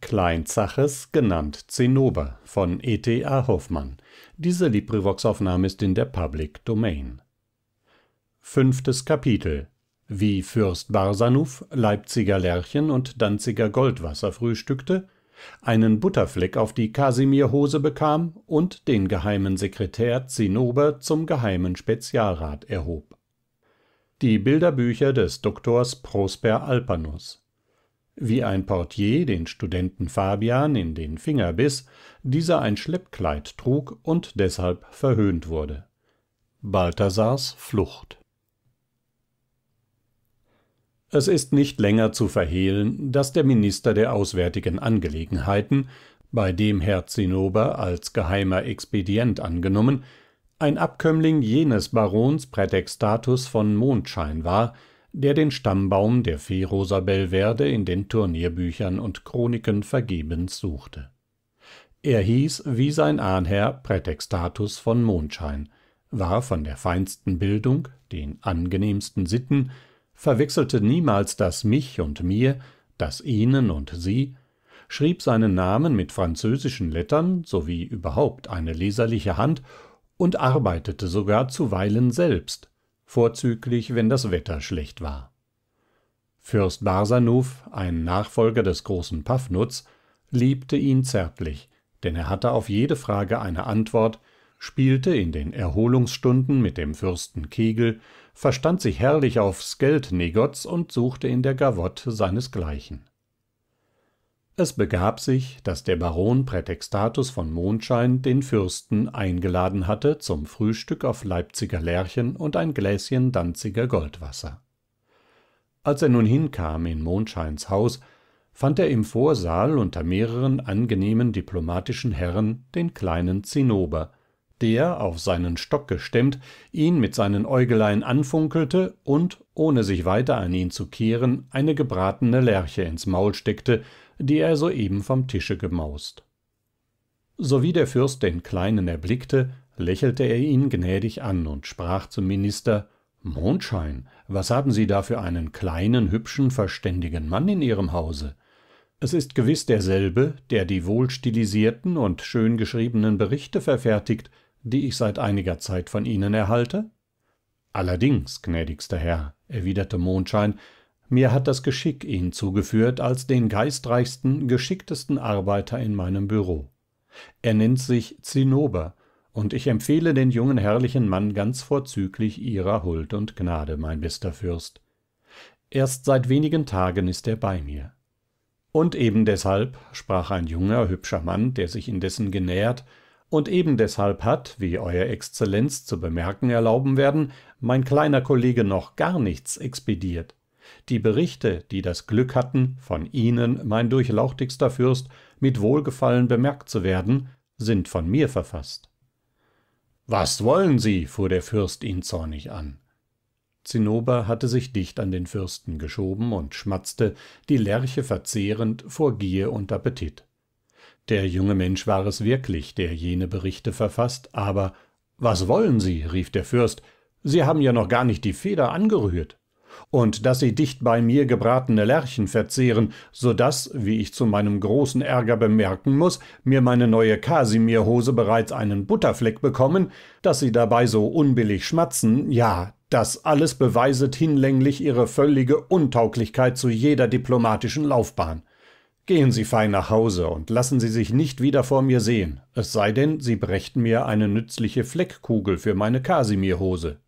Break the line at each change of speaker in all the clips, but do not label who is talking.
klein zaches genannt zinnober e wie fürst barsanuph leipziger lerchen und danziger goldwasser frühstückte einen butterfleck auf die kasimirhose bekam und den geheimen sekretär zinnober zum geheimen spezialrat erhob die bilderbücher des doktors prosper alpanus wie ein portier den studenten fabian in den finger biß dieser ein schleppkleid trug und deshalb verhöhnt wurde balthasars flucht es ist nicht länger zu verhehlen daß der minister der auswärtigen angelegenheiten bei dem herr zinnober als geheimer expedient angenommen ein abkömmling jenes barons prätextatus von mondschein war der den stammbaum der fee rosabelverde in den turnierbüchern und chroniken vergebens suchte er hieß wie sein ahnherr prätextatus von mondschein war von der feinsten bildung den angenehmsten sitten verwechselte niemals das mich und mir das ihnen und sie schrieb seinen namen mit französischen lettern sowie überhaupt eine leserliche hand und arbeitete sogar zuweilen selbst vorzüglich wenn das wetter schlecht war fürst barsanuph ein nachfolger des großen paphnutz liebte ihn zärtlich denn er hatte auf jede frage eine antwort spielte in den erholungsstunden mit dem fürsten kegel verstand sich herrlich auf skeltnegoz und suchte in der gavotte seinesgleichen es begab sich daß der baron prätextatus von mondschein den fürsten eingeladen hatte zum frühstück auf leipziger lerchen und ein gläschen danziger goldwasser als er nun hinkam in mondscheins haus fand er im vorsaal unter mehreren angenehmen diplomatischen herren den kleinen zinnober der auf seinen stock gestemmt ihn mit seinen äugelein anfunkelte und ohne sich weiter an ihn zu kehren eine gebratene lerche ins maul steckte die er soeben vom tische gemaust sowie der fürst den kleinen erblickte lächelte er ihn gnädig an und sprach zum minister mondschein was haben sie da für einen kleinen hübschen verständigen mann in ihrem hause es ist gewiß derselbe der die wohlstilisierten und schön geschriebenen berichte verfertigt die ich seit einiger zeit von ihnen erhalte allerdings gnädigster herr erwiderte mondschein mir hat das geschick ihn zugeführt als den geistreichsten geschicktesten arbeiter in meinem Büro. er nennt sich zinnober und ich empfehle den jungen herrlichen mann ganz vorzüglich ihrer huld und gnade mein bester fürst erst seit wenigen tagen ist er bei mir und eben deshalb, sprach ein junger hübscher mann der sich indessen genähert und eben deshalb hat wie ew exzellenz zu bemerken erlauben werden mein kleiner kollege noch gar nichts expediert die berichte die das glück hatten von ihnen mein durchlauchtigster fürst mit wohlgefallen bemerkt zu werden sind von mir verfaßt was wollen sie fuhr der fürst ihn zornig an zinnober hatte sich dicht an den fürsten geschoben und schmatzte die lerche verzehrend vor gier und appetit der junge mensch war es wirklich der jene berichte verfaßt aber was wollen sie rief der fürst sie haben ja noch gar nicht die feder angerührt und daß sie dicht bei mir gebratene lerchen verzehren so daß wie ich zu meinem großen ärger bemerken muß mir meine neue kasimirhose bereits einen butterfleck bekommen daß sie dabei so unbillig schmatzen ja das alles beweiset hinlänglich ihre völlige untauglichkeit zu jeder diplomatischen laufbahn gehen sie fein nach hause und lassen sie sich nicht wieder vor mir sehen es sei denn sie brächten mir eine nützliche fleckkugel für meine Kasimirhose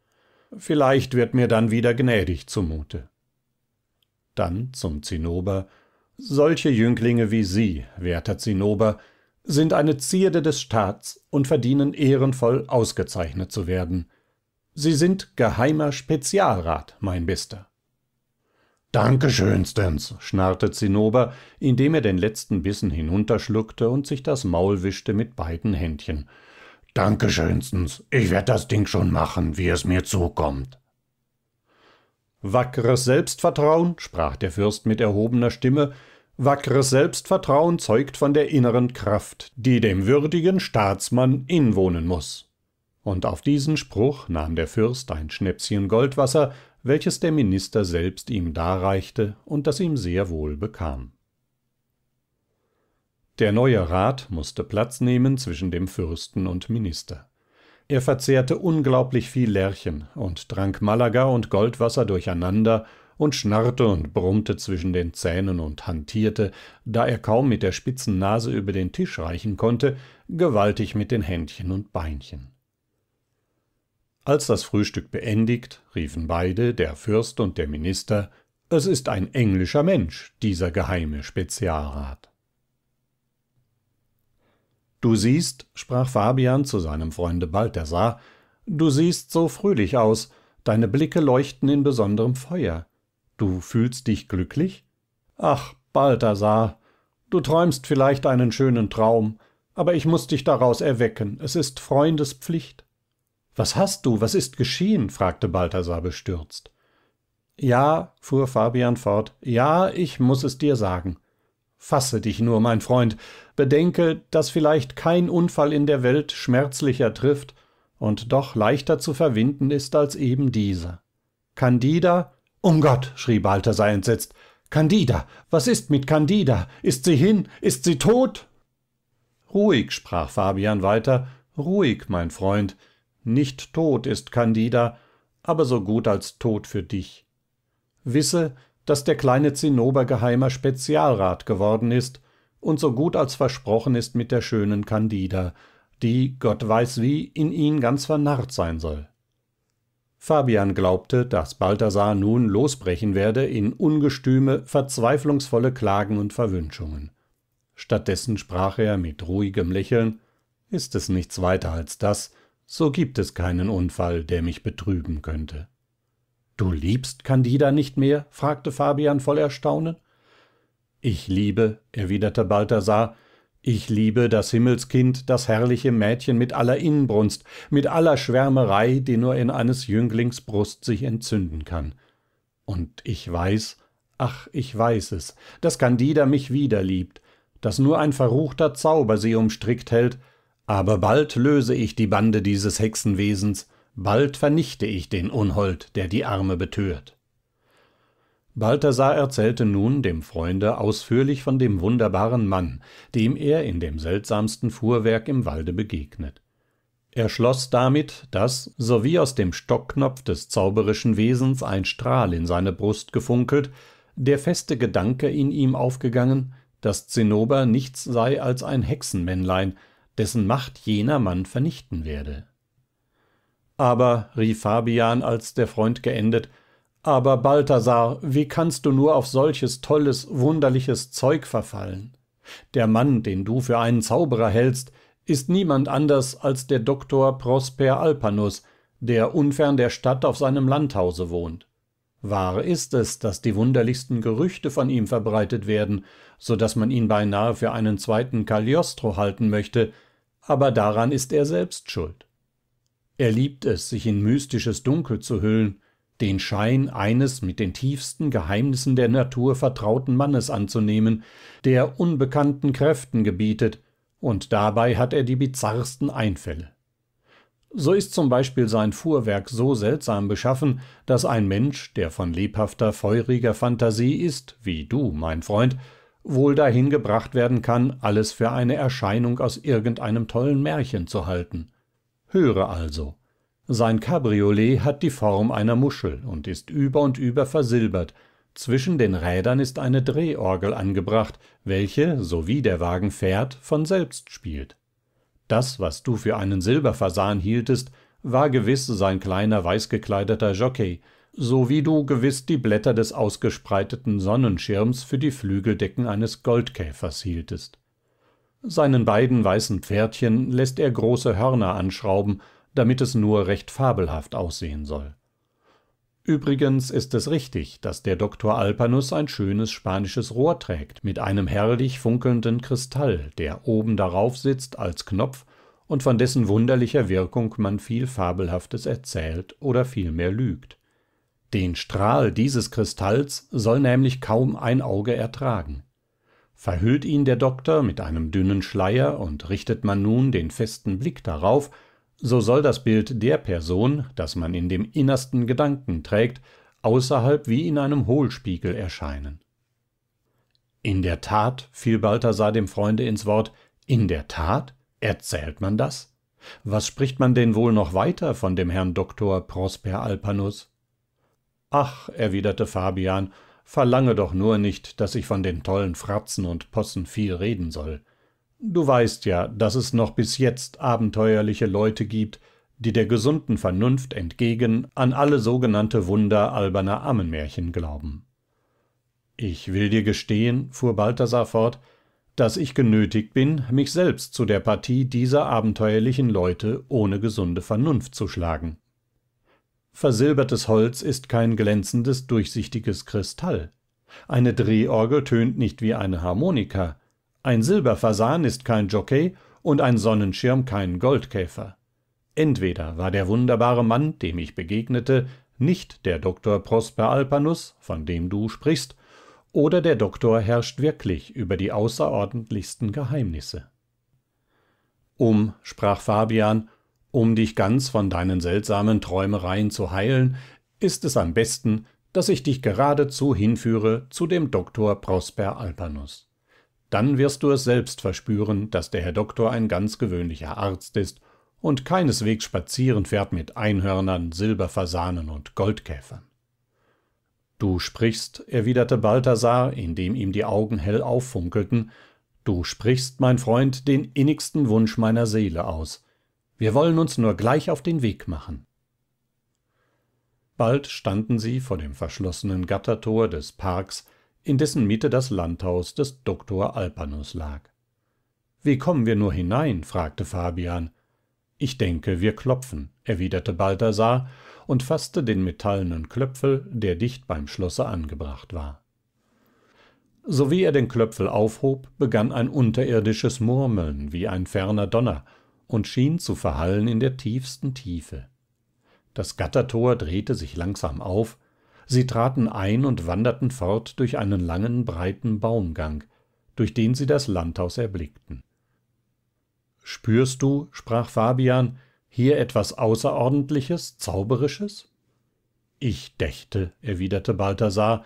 vielleicht wird mir dann wieder gnädig zumute dann zum zinnober solche jünglinge wie sie werter zinnober sind eine zierde des staats und verdienen ehrenvoll ausgezeichnet zu werden sie sind geheimer spezialrat mein bester danke schönstens schnarrte zinnober indem er den letzten bissen hinunterschluckte und sich das maul wischte mit beiden händchen Danke schönstens, ich werd das Ding schon machen, wie es mir zukommt. Wackeres Selbstvertrauen, sprach der Fürst mit erhobener Stimme, wackeres Selbstvertrauen zeugt von der inneren Kraft, die dem würdigen Staatsmann inwohnen muß. Und auf diesen Spruch nahm der Fürst ein Schnäpschen Goldwasser, welches der Minister selbst ihm darreichte und das ihm sehr wohl bekam der neue rat mußte platz nehmen zwischen dem fürsten und minister er verzehrte unglaublich viel lerchen und trank malaga und goldwasser durcheinander und schnarrte und brummte zwischen den zähnen und hantierte da er kaum mit der spitzen nase über den tisch reichen konnte gewaltig mit den händchen und beinchen als das frühstück beendigt riefen beide der fürst und der minister es ist ein englischer mensch dieser geheime Spezialrat du siehst sprach fabian zu seinem freunde balthasar du siehst so fröhlich aus deine blicke leuchten in besonderem feuer du fühlst dich glücklich ach balthasar du träumst vielleicht einen schönen traum aber ich muß dich daraus erwecken es ist freundespflicht was hast du was ist geschehen fragte balthasar bestürzt ja fuhr fabian fort ja ich muß es dir sagen fasse dich nur mein freund bedenke daß vielleicht kein unfall in der welt schmerzlicher trifft und doch leichter zu verwinden ist als eben dieser candida um gott schrie balthasar entsetzt candida was ist mit candida ist sie hin ist sie tot ruhig sprach fabian weiter ruhig mein freund nicht tot ist candida aber so gut als tot für dich wisse dass der kleine zinnober geheimer spezialrat geworden ist und so gut als versprochen ist mit der schönen candida die gott weiß wie in ihn ganz vernarrt sein soll fabian glaubte daß balthasar nun losbrechen werde in ungestüme verzweiflungsvolle klagen und verwünschungen Stattdessen sprach er mit ruhigem lächeln ist es nichts weiter als das so gibt es keinen unfall der mich betrüben könnte du liebst candida nicht mehr fragte fabian voll erstaunen ich liebe erwiderte balthasar ich liebe das himmelskind das herrliche mädchen mit aller inbrunst mit aller schwärmerei die nur in eines jünglings brust sich entzünden kann und ich weiß ach ich weiß es daß candida mich wieder liebt daß nur ein verruchter zauber sie umstrickt hält aber bald löse ich die bande dieses hexenwesens bald vernichte ich den unhold der die arme betört balthasar erzählte nun dem freunde ausführlich von dem wunderbaren mann dem er in dem seltsamsten fuhrwerk im walde begegnet er schloß damit daß sowie aus dem stockknopf des zauberischen wesens ein strahl in seine brust gefunkelt der feste gedanke in ihm aufgegangen daß zinnober nichts sei als ein hexenmännlein dessen macht jener mann vernichten werde aber rief fabian als der freund geendet aber balthasar wie kannst du nur auf solches tolles wunderliches zeug verfallen der mann den du für einen zauberer hältst ist niemand anders als der doktor prosper alpanus der unfern der stadt auf seinem landhause wohnt wahr ist es daß die wunderlichsten gerüchte von ihm verbreitet werden so daß man ihn beinahe für einen zweiten cagliostro halten möchte aber daran ist er selbst schuld er liebt es sich in mystisches dunkel zu hüllen den schein eines mit den tiefsten geheimnissen der natur vertrauten mannes anzunehmen der unbekannten kräften gebietet und dabei hat er die bizarrsten einfälle so ist zum beispiel sein fuhrwerk so seltsam beschaffen daß ein mensch der von lebhafter feuriger Fantasie ist wie du mein freund wohl dahin gebracht werden kann alles für eine erscheinung aus irgendeinem tollen märchen zu halten höre also sein cabriolet hat die form einer muschel und ist über und über versilbert zwischen den rädern ist eine drehorgel angebracht welche sowie der wagen fährt von selbst spielt das was du für einen silberfasan hieltest war gewiß sein kleiner weißgekleideter Jockey, so wie du gewiß die blätter des ausgespreiteten sonnenschirms für die flügeldecken eines goldkäfers hieltest seinen beiden weißen pferdchen läßt er große hörner anschrauben damit es nur recht fabelhaft aussehen soll übrigens ist es richtig daß der doktor alpanus ein schönes spanisches rohr trägt mit einem herrlich funkelnden kristall der oben darauf sitzt als knopf und von dessen wunderlicher wirkung man viel fabelhaftes erzählt oder vielmehr lügt den strahl dieses kristalls soll nämlich kaum ein auge ertragen verhüllt ihn der doktor mit einem dünnen schleier und richtet man nun den festen blick darauf so soll das bild der person das man in dem innersten gedanken trägt außerhalb wie in einem hohlspiegel erscheinen in der tat fiel balthasar dem freunde ins wort in der tat erzählt man das was spricht man denn wohl noch weiter von dem herrn doktor prosper alpanus ach erwiderte fabian verlange doch nur nicht daß ich von den tollen fratzen und possen viel reden soll du weißt ja daß es noch bis jetzt abenteuerliche leute gibt die der gesunden vernunft entgegen an alle sogenannte wunder alberner ammenmärchen glauben ich will dir gestehen fuhr balthasar fort daß ich genötigt bin mich selbst zu der partie dieser abenteuerlichen leute ohne gesunde vernunft zu schlagen versilbertes holz ist kein glänzendes durchsichtiges kristall eine drehorgel tönt nicht wie eine harmonika ein silberfasan ist kein Jockey und ein sonnenschirm kein goldkäfer entweder war der wunderbare mann dem ich begegnete nicht der doktor prosper alpanus von dem du sprichst oder der doktor herrscht wirklich über die außerordentlichsten geheimnisse um sprach fabian um dich ganz von deinen seltsamen träumereien zu heilen ist es am besten daß ich dich geradezu hinführe zu dem doktor prosper alpanus dann wirst du es selbst verspüren daß der herr doktor ein ganz gewöhnlicher arzt ist und keineswegs spazieren fährt mit einhörnern silberfasanen und goldkäfern du sprichst erwiderte balthasar indem ihm die augen hell auffunkelten du sprichst mein freund den innigsten wunsch meiner seele aus wir wollen uns nur gleich auf den weg machen bald standen sie vor dem verschlossenen gattertor des parks in dessen mitte das landhaus des doktor alpanus lag wie kommen wir nur hinein fragte fabian ich denke wir klopfen erwiderte balthasar und faßte den metallenen klöpfel der dicht beim schlosse angebracht war sowie er den klöpfel aufhob begann ein unterirdisches murmeln wie ein ferner donner und schien zu verhallen in der tiefsten tiefe das gattertor drehte sich langsam auf sie traten ein und wanderten fort durch einen langen breiten baumgang durch den sie das landhaus erblickten spürst du sprach fabian hier etwas außerordentliches zauberisches ich dächte erwiderte balthasar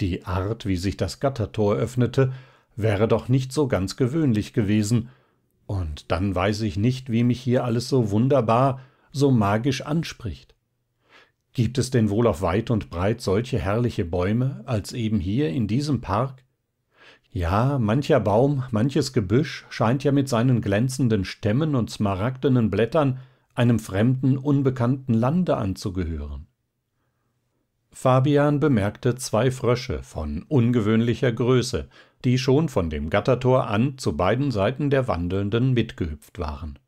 die art wie sich das gattertor öffnete wäre doch nicht so ganz gewöhnlich gewesen und dann weiß ich nicht wie mich hier alles so wunderbar so magisch anspricht gibt es denn wohl auf weit und breit solche herrliche bäume als eben hier in diesem park ja mancher baum manches gebüsch scheint ja mit seinen glänzenden stämmen und smaragdenen blättern einem fremden unbekannten lande anzugehören fabian bemerkte zwei frösche von ungewöhnlicher größe die schon von dem gattertor an zu beiden seiten der wandelnden mitgehüpft waren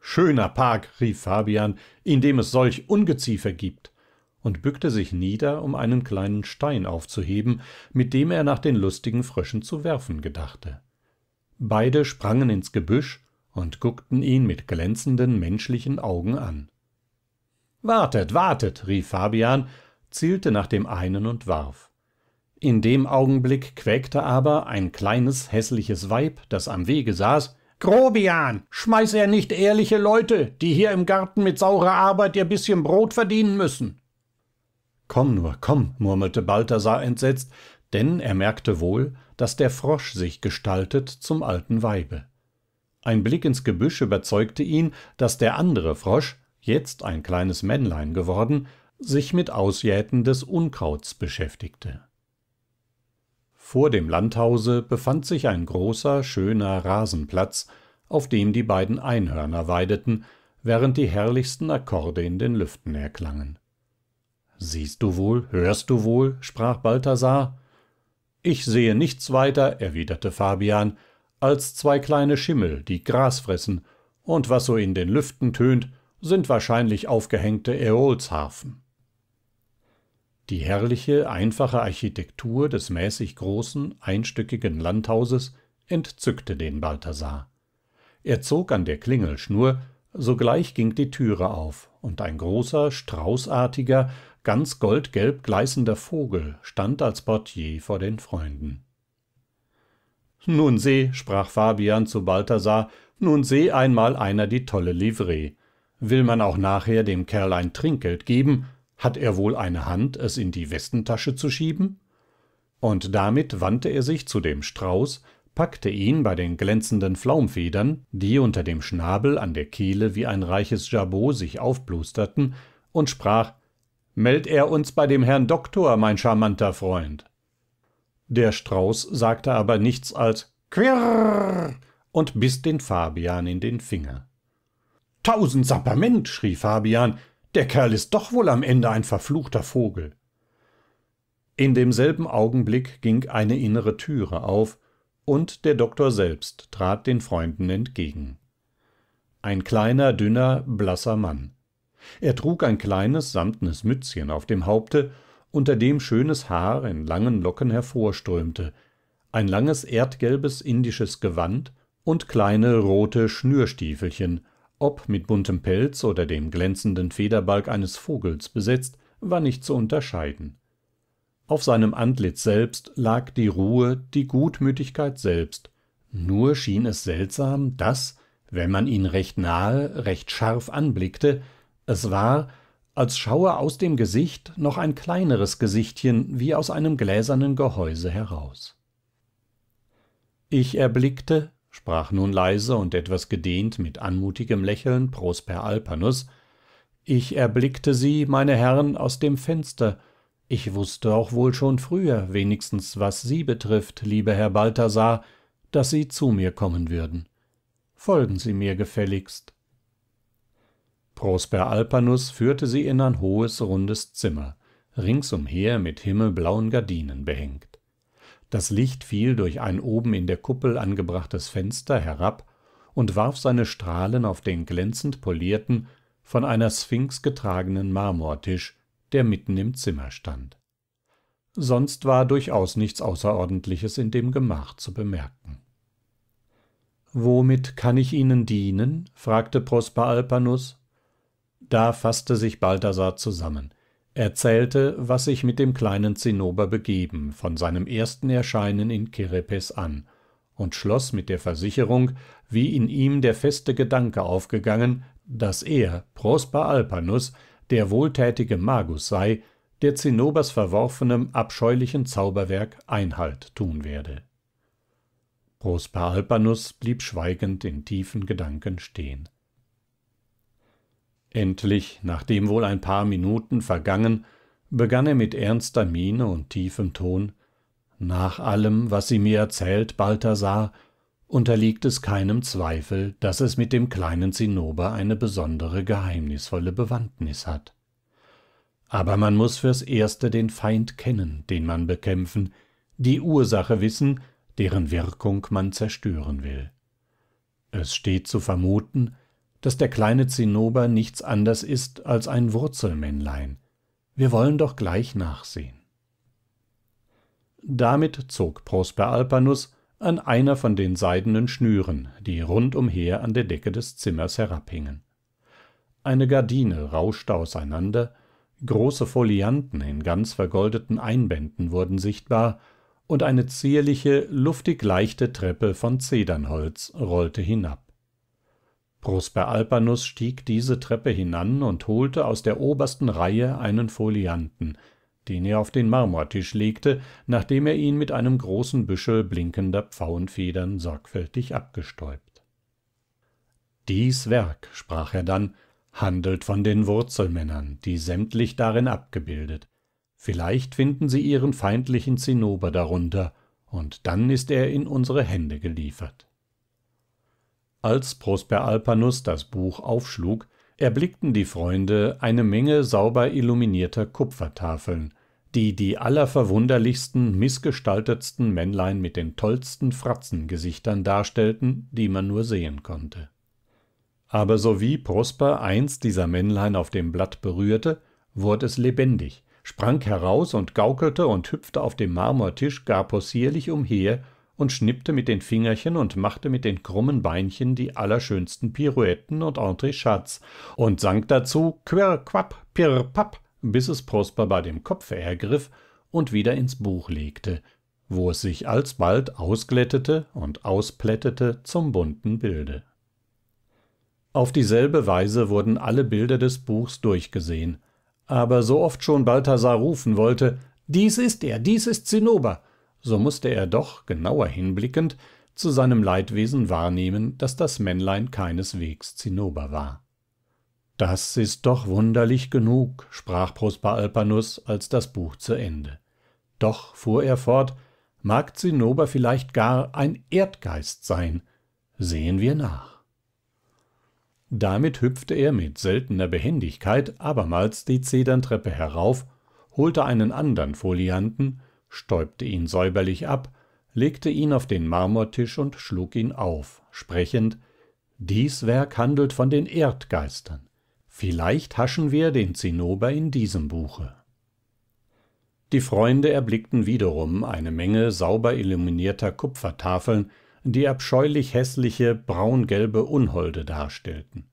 schöner park rief fabian in dem es solch ungeziefer gibt und bückte sich nieder um einen kleinen stein aufzuheben mit dem er nach den lustigen fröschen zu werfen gedachte beide sprangen ins gebüsch und guckten ihn mit glänzenden menschlichen augen an wartet wartet rief fabian zielte nach dem einen und warf in dem augenblick quäkte aber ein kleines häßliches weib das am wege saß grobian schmeiß er nicht ehrliche leute die hier im garten mit saurer arbeit ihr bisschen brot verdienen müssen komm nur komm murmelte balthasar entsetzt denn er merkte wohl daß der frosch sich gestaltet zum alten weibe ein blick ins gebüsch überzeugte ihn daß der andere frosch jetzt ein kleines männlein geworden sich mit ausjäten des unkrauts beschäftigte vor dem landhause befand sich ein großer schöner rasenplatz auf dem die beiden einhörner weideten während die herrlichsten akkorde in den lüften erklangen siehst du wohl hörst du wohl sprach balthasar ich sehe nichts weiter erwiderte fabian als zwei kleine schimmel die gras fressen und was so in den lüften tönt sind wahrscheinlich aufgehängte Äolsharfen die herrliche einfache architektur des mäßig großen einstöckigen landhauses entzückte den balthasar er zog an der klingelschnur sogleich ging die türe auf und ein großer straußartiger ganz goldgelb gleißender vogel stand als portier vor den freunden nun seh sprach fabian zu balthasar nun seh einmal einer die tolle livree will man auch nachher dem kerl ein trinkgeld geben hat er wohl eine hand es in die westentasche zu schieben und damit wandte er sich zu dem strauß packte ihn bei den glänzenden flaumfedern die unter dem schnabel an der kehle wie ein reiches jabot sich aufplusterten und sprach meld er uns bei dem herrn doktor mein charmanter freund der strauß sagte aber nichts als quirrrrrr und biß den fabian in den finger tausend sapperment schrie fabian der kerl ist doch wohl am ende ein verfluchter vogel in demselben augenblick ging eine innere türe auf und der doktor selbst trat den freunden entgegen ein kleiner dünner blasser mann er trug ein kleines samtnes mützchen auf dem haupte unter dem schönes haar in langen locken hervorströmte ein langes erdgelbes indisches gewand und kleine rote schnürstiefelchen ob mit buntem pelz oder dem glänzenden federbalg eines vogels besetzt war nicht zu unterscheiden auf seinem antlitz selbst lag die ruhe die gutmütigkeit selbst nur schien es seltsam daß wenn man ihn recht nahe recht scharf anblickte es war als schaue aus dem gesicht noch ein kleineres gesichtchen wie aus einem gläsernen gehäuse heraus ich erblickte sprach nun leise und etwas gedehnt mit anmutigem lächeln prosper alpanus ich erblickte sie meine herren aus dem fenster ich wußte auch wohl schon früher wenigstens was sie betrifft lieber herr balthasar daß sie zu mir kommen würden folgen sie mir gefälligst prosper alpanus führte sie in ein hohes rundes zimmer ringsumher mit himmelblauen gardinen behängt das licht fiel durch ein oben in der kuppel angebrachtes fenster herab und warf seine strahlen auf den glänzend polierten von einer sphinx getragenen marmortisch der mitten im zimmer stand sonst war durchaus nichts außerordentliches in dem gemach zu bemerken womit kann ich ihnen dienen fragte prosper alpanus da faßte sich balthasar zusammen erzählte was sich mit dem kleinen zinnober begeben von seinem ersten erscheinen in kerepes an und schloß mit der versicherung wie in ihm der feste gedanke aufgegangen daß er prosper alpanus der wohltätige magus sei der zinnobers verworfenem abscheulichen zauberwerk einhalt tun werde prosper alpanus blieb schweigend in tiefen gedanken stehen endlich nachdem wohl ein paar minuten vergangen begann er mit ernster miene und tiefem ton nach allem was sie mir erzählt balthasar unterliegt es keinem zweifel daß es mit dem kleinen zinnober eine besondere geheimnisvolle bewandtnis hat aber man muß fürs erste den feind kennen den man bekämpfen die ursache wissen deren wirkung man zerstören will es steht zu vermuten daß der kleine zinnober nichts anders ist als ein wurzelmännlein wir wollen doch gleich nachsehen damit zog prosper alpanus an einer von den seidenen schnüren die rundumher an der decke des zimmers herabhingen eine gardine rauschte auseinander große folianten in ganz vergoldeten einbänden wurden sichtbar und eine zierliche luftig leichte treppe von zedernholz rollte hinab prosper alpanus stieg diese treppe hinan und holte aus der obersten reihe einen folianten den er auf den marmortisch legte nachdem er ihn mit einem großen büschel blinkender pfauenfedern sorgfältig abgestäubt dies werk sprach er dann handelt von den wurzelmännern die sämtlich darin abgebildet vielleicht finden sie ihren feindlichen zinnober darunter und dann ist er in unsere hände geliefert als prosper alpanus das buch aufschlug erblickten die freunde eine menge sauber illuminierter kupfertafeln die die allerverwunderlichsten mißgestaltetsten männlein mit den tollsten fratzengesichtern darstellten die man nur sehen konnte aber sowie prosper eins dieser männlein auf dem blatt berührte wurd es lebendig sprang heraus und gaukelte und hüpfte auf dem marmortisch gar possierlich umher und schnippte mit den fingerchen und machte mit den krummen beinchen die allerschönsten pirouetten und entrechats und sang dazu quirr quapp pirr papp bis es prosper bei dem kopfe ergriff und wieder ins buch legte wo es sich alsbald ausglättete und ausplättete zum bunten bilde auf dieselbe weise wurden alle bilder des buchs durchgesehen aber so oft schon balthasar rufen wollte dies ist er dies ist zinnober so mußte er doch genauer hinblickend zu seinem leidwesen wahrnehmen daß das männlein keineswegs zinnober war das ist doch wunderlich genug sprach prosper alpanus als das buch zu ende doch fuhr er fort mag zinnober vielleicht gar ein erdgeist sein sehen wir nach damit hüpfte er mit seltener behendigkeit abermals die zederntreppe herauf holte einen andern folianten stäubte ihn säuberlich ab legte ihn auf den marmortisch und schlug ihn auf sprechend dies werk handelt von den erdgeistern vielleicht haschen wir den zinnober in diesem buche die freunde erblickten wiederum eine menge sauber illuminierter kupfertafeln die abscheulich häßliche braungelbe unholde darstellten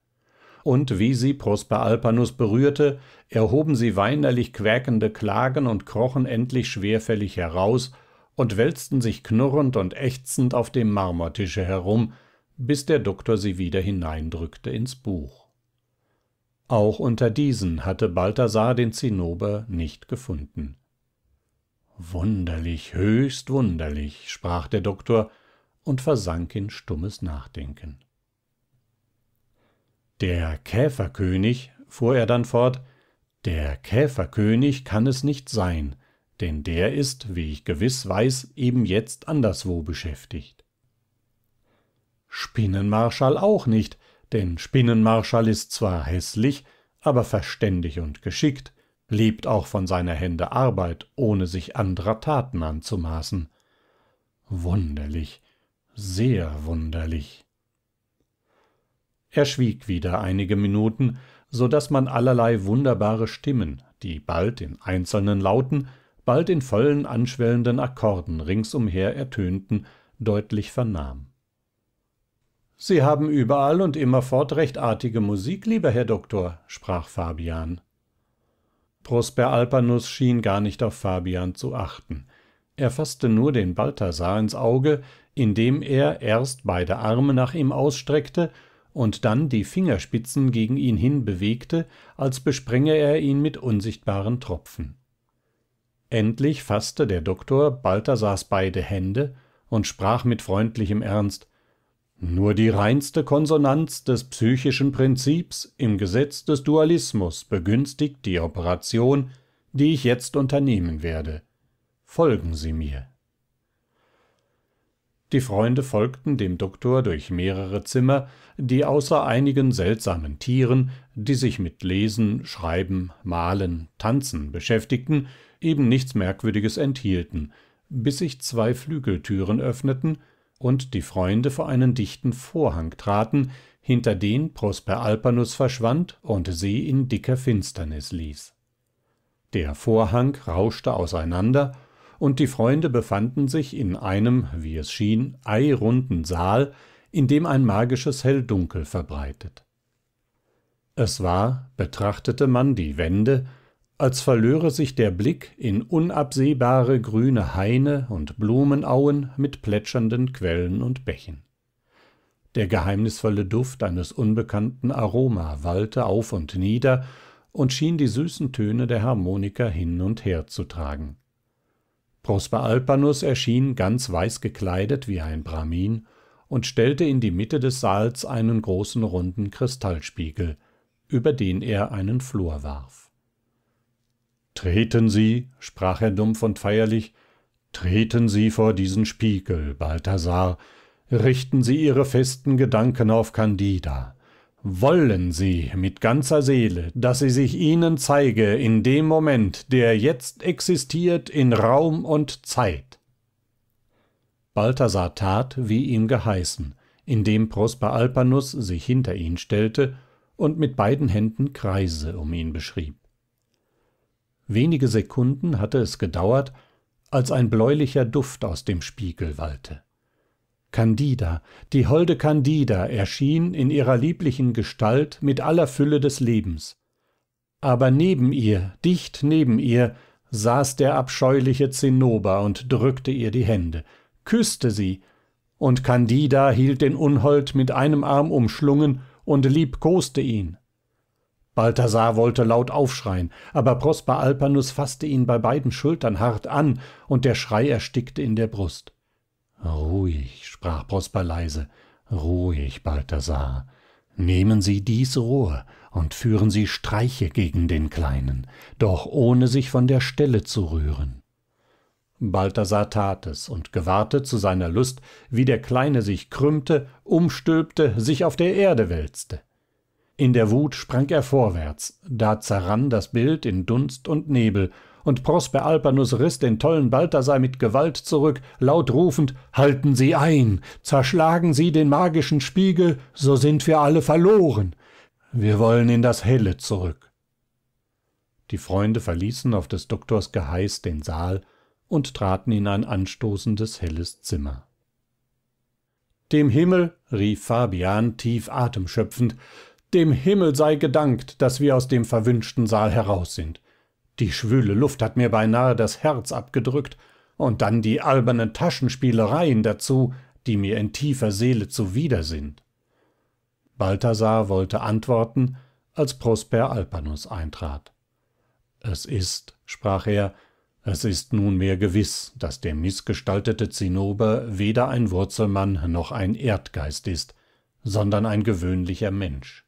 und wie sie prosper alpanus berührte erhoben sie weinerlich quäkende klagen und krochen endlich schwerfällig heraus und wälzten sich knurrend und ächzend auf dem marmortische herum bis der doktor sie wieder hineindrückte ins buch auch unter diesen hatte balthasar den zinnober nicht gefunden wunderlich höchst wunderlich sprach der doktor und versank in stummes nachdenken der käferkönig fuhr er dann fort der käferkönig kann es nicht sein denn der ist wie ich gewiß weiß eben jetzt anderswo beschäftigt spinnenmarschall auch nicht denn spinnenmarschall ist zwar häßlich aber verständig und geschickt lebt auch von seiner hände arbeit ohne sich andrer taten anzumaßen wunderlich sehr wunderlich er schwieg wieder einige minuten so daß man allerlei wunderbare stimmen die bald in einzelnen lauten bald in vollen anschwellenden akkorden ringsumher ertönten deutlich vernahm sie haben überall und immerfort recht artige musik lieber herr doktor sprach fabian prosper alpanus schien gar nicht auf fabian zu achten er faßte nur den balthasar ins auge indem er erst beide arme nach ihm ausstreckte und dann die fingerspitzen gegen ihn hin bewegte als besprenge er ihn mit unsichtbaren tropfen endlich faßte der doktor balthasars beide hände und sprach mit freundlichem ernst nur die reinste konsonanz des psychischen prinzips im gesetz des dualismus begünstigt die operation die ich jetzt unternehmen werde folgen sie mir die freunde folgten dem doktor durch mehrere zimmer die außer einigen seltsamen tieren die sich mit lesen schreiben malen tanzen beschäftigten eben nichts merkwürdiges enthielten bis sich zwei flügeltüren öffneten und die freunde vor einen dichten vorhang traten hinter den prosper alpanus verschwand und sie in dicker finsternis ließ der vorhang rauschte auseinander und die freunde befanden sich in einem wie es schien eirunden saal in dem ein magisches helldunkel verbreitet es war betrachtete man die wände als verlöre sich der blick in unabsehbare grüne haine und blumenauen mit plätschernden quellen und bächen der geheimnisvolle duft eines unbekannten aroma wallte auf und nieder und schien die süßen töne der harmonika hin und her zu tragen prosper alpanus erschien ganz weiß gekleidet wie ein brahmin und stellte in die mitte des saals einen großen runden kristallspiegel über den er einen Flur warf treten sie sprach er dumpf und feierlich treten sie vor diesen spiegel balthasar richten sie ihre festen gedanken auf candida wollen sie mit ganzer seele daß sie sich ihnen zeige in dem moment der jetzt existiert in raum und zeit balthasar tat wie ihm geheißen indem prosper alpanus sich hinter ihn stellte und mit beiden händen kreise um ihn beschrieb wenige sekunden hatte es gedauert als ein bläulicher duft aus dem spiegel wallte candida die holde candida erschien in ihrer lieblichen gestalt mit aller fülle des lebens aber neben ihr dicht neben ihr saß der abscheuliche zinnober und drückte ihr die hände küßte sie und candida hielt den unhold mit einem arm umschlungen und liebkoste ihn balthasar wollte laut aufschreien aber prosper alpanus faßte ihn bei beiden schultern hart an und der schrei erstickte in der brust ruhig sprach prosper leise ruhig balthasar nehmen sie dies rohr und führen sie streiche gegen den kleinen doch ohne sich von der stelle zu rühren balthasar tat es und gewahrte zu seiner lust wie der kleine sich krümmte umstülpte sich auf der erde wälzte in der wut sprang er vorwärts da zerrann das bild in dunst und nebel und prosper alpanus riß den tollen balthasar mit gewalt zurück laut rufend halten sie ein zerschlagen sie den magischen spiegel so sind wir alle verloren wir wollen in das helle zurück die freunde verließen auf des doktors geheiß den saal und traten in ein anstoßendes helles zimmer dem himmel rief fabian tief atem schöpfend dem himmel sei gedankt daß wir aus dem verwünschten saal heraus sind die schwüle luft hat mir beinahe das herz abgedrückt und dann die albernen taschenspielereien dazu die mir in tiefer seele zuwider sind balthasar wollte antworten als prosper alpanus eintrat es ist sprach er es ist nunmehr gewiß daß der mißgestaltete zinnober weder ein wurzelmann noch ein erdgeist ist sondern ein gewöhnlicher mensch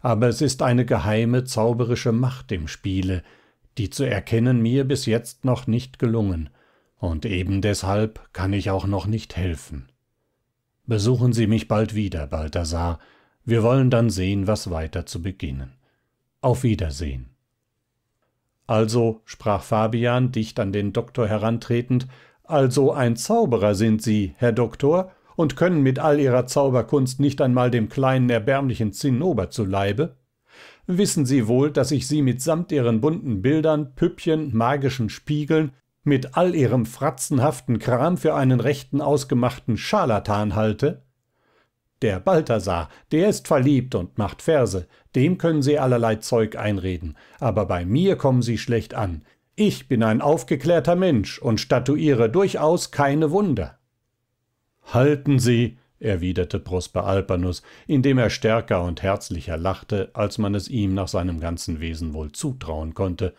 aber es ist eine geheime zauberische macht im spiele die zu erkennen mir bis jetzt noch nicht gelungen und eben deshalb kann ich auch noch nicht helfen besuchen sie mich bald wieder balthasar wir wollen dann sehen was weiter zu beginnen auf wiedersehen also sprach fabian dicht an den doktor herantretend also ein zauberer sind sie herr doktor und können mit all ihrer zauberkunst nicht einmal dem kleinen erbärmlichen zinnober zu leibe wissen sie wohl daß ich sie mitsamt ihren bunten bildern püppchen magischen spiegeln mit all ihrem fratzenhaften kram für einen rechten ausgemachten scharlatan halte der balthasar der ist verliebt und macht verse dem können sie allerlei zeug einreden aber bei mir kommen sie schlecht an ich bin ein aufgeklärter mensch und statuiere durchaus keine wunder halten sie erwiderte prosper alpanus indem er stärker und herzlicher lachte als man es ihm nach seinem ganzen wesen wohl zutrauen konnte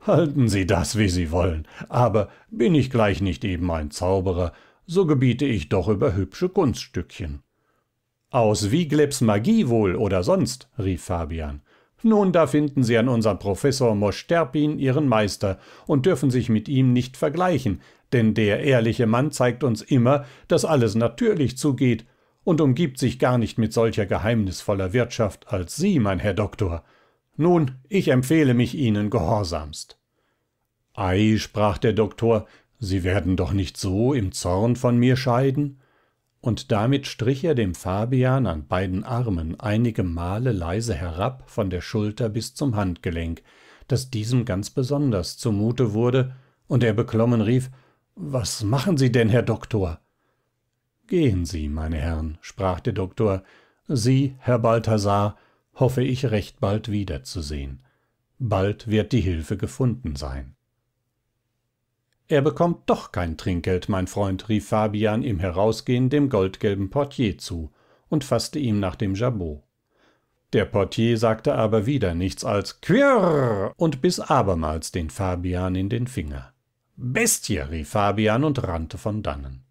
halten sie das wie sie wollen aber bin ich gleich nicht eben ein zauberer so gebiete ich doch über hübsche kunststückchen aus wieglepps magie wohl oder sonst rief fabian nun da finden sie an unserem professor mosch terpin ihren meister und dürfen sich mit ihm nicht vergleichen denn der ehrliche mann zeigt uns immer daß alles natürlich zugeht und umgibt sich gar nicht mit solcher geheimnisvoller wirtschaft als sie mein herr doktor nun ich empfehle mich ihnen gehorsamst ei sprach der doktor sie werden doch nicht so im zorn von mir scheiden und damit strich er dem fabian an beiden armen einige male leise herab von der schulter bis zum handgelenk daß diesem ganz besonders zumute wurde und er beklommen rief was machen sie denn herr doktor gehen sie meine herren sprach der doktor sie herr balthasar hoffe ich recht bald wiederzusehen bald wird die hilfe gefunden sein er bekommt doch kein trinkgeld mein freund rief fabian im herausgehen dem goldgelben portier zu und faßte ihm nach dem jabot der portier sagte aber wieder nichts als quirrr und biß abermals den fabian in den finger bestie rief fabian und rannte von dannen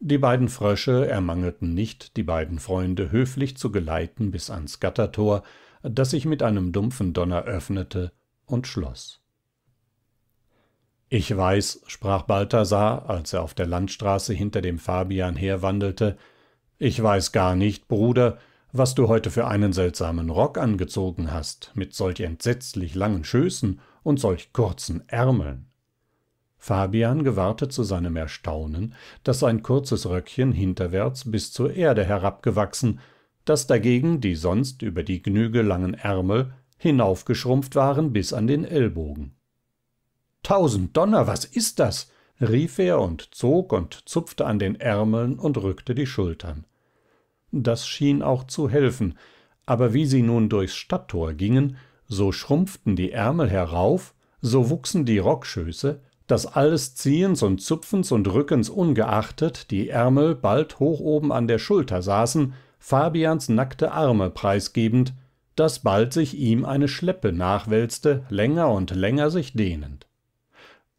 die beiden frösche ermangelten nicht die beiden freunde höflich zu geleiten bis ans gattertor das sich mit einem dumpfen donner öffnete und schloß ich weiß sprach balthasar als er auf der landstraße hinter dem fabian herwandelte ich weiß gar nicht bruder was du heute für einen seltsamen rock angezogen hast mit solch entsetzlich langen schößen und solch kurzen ärmeln fabian gewahrte zu seinem erstaunen daß sein kurzes röckchen hinterwärts bis zur erde herabgewachsen daß dagegen die sonst über die gnüge langen ärmel hinaufgeschrumpft waren bis an den ellbogen tausend donner was ist das rief er und zog und zupfte an den ärmeln und rückte die schultern das schien auch zu helfen aber wie sie nun durchs stadttor gingen so schrumpften die ärmel herauf so wuchsen die rockschöße daß alles ziehens und zupfens und rückens ungeachtet die ärmel bald hoch oben an der schulter saßen fabians nackte arme preisgebend daß bald sich ihm eine schleppe nachwälzte länger und länger sich dehnend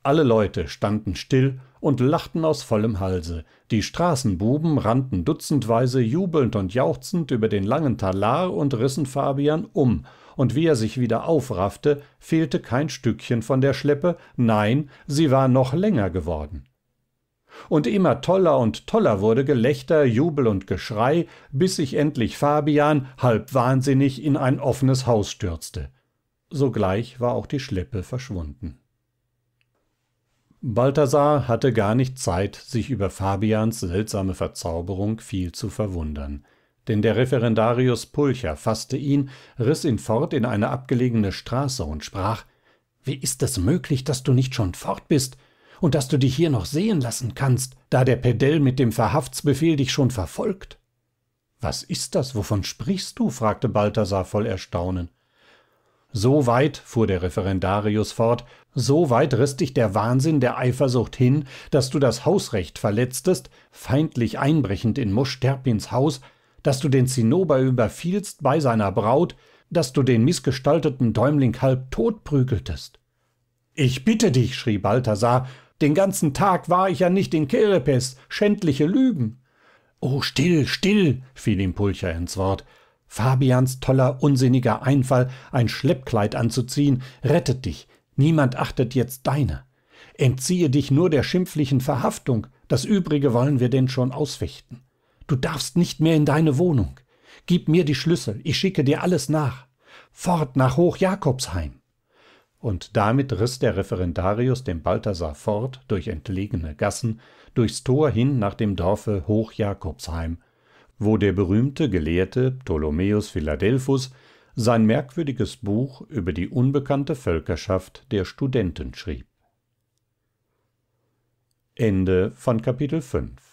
alle leute standen still und lachten aus vollem halse die straßenbuben rannten dutzendweise jubelnd und jauchzend über den langen talar und rissen fabian um und wie er sich wieder aufraffte fehlte kein stückchen von der schleppe nein sie war noch länger geworden und immer toller und toller wurde gelächter jubel und geschrei bis sich endlich fabian halb wahnsinnig in ein offenes haus stürzte sogleich war auch die schleppe verschwunden balthasar hatte gar nicht zeit sich über fabians seltsame verzauberung viel zu verwundern denn der referendarius pulcher faßte ihn riß ihn fort in eine abgelegene straße und sprach wie ist es möglich daß du nicht schon fort bist und daß du dich hier noch sehen lassen kannst da der pedell mit dem verhaftsbefehl dich schon verfolgt was ist das wovon sprichst du fragte balthasar voll erstaunen so weit fuhr der referendarius fort so weit riß dich der wahnsinn der eifersucht hin daß du das hausrecht verletztest feindlich einbrechend in mosch terpins haus daß du den zinnober überfielst bei seiner braut daß du den mißgestalteten däumling halb tot prügeltest ich bitte dich schrie balthasar den ganzen tag war ich ja nicht in kerepes schändliche lügen Oh, still still fiel ihm pulcher ins wort fabians toller unsinniger einfall ein schleppkleid anzuziehen rettet dich niemand achtet jetzt deiner entziehe dich nur der schimpflichen verhaftung das übrige wollen wir denn schon ausfechten du darfst nicht mehr in deine wohnung gib mir die schlüssel ich schicke dir alles nach fort nach hoch jakobsheim und damit riß der referendarius den balthasar fort durch entlegene gassen durchs tor hin nach dem dorfe hoch jakobsheim wo der berühmte gelehrte ptolomäus philadelphus sein merkwürdiges buch über die unbekannte völkerschaft der studenten schrieb Ende von Kapitel 5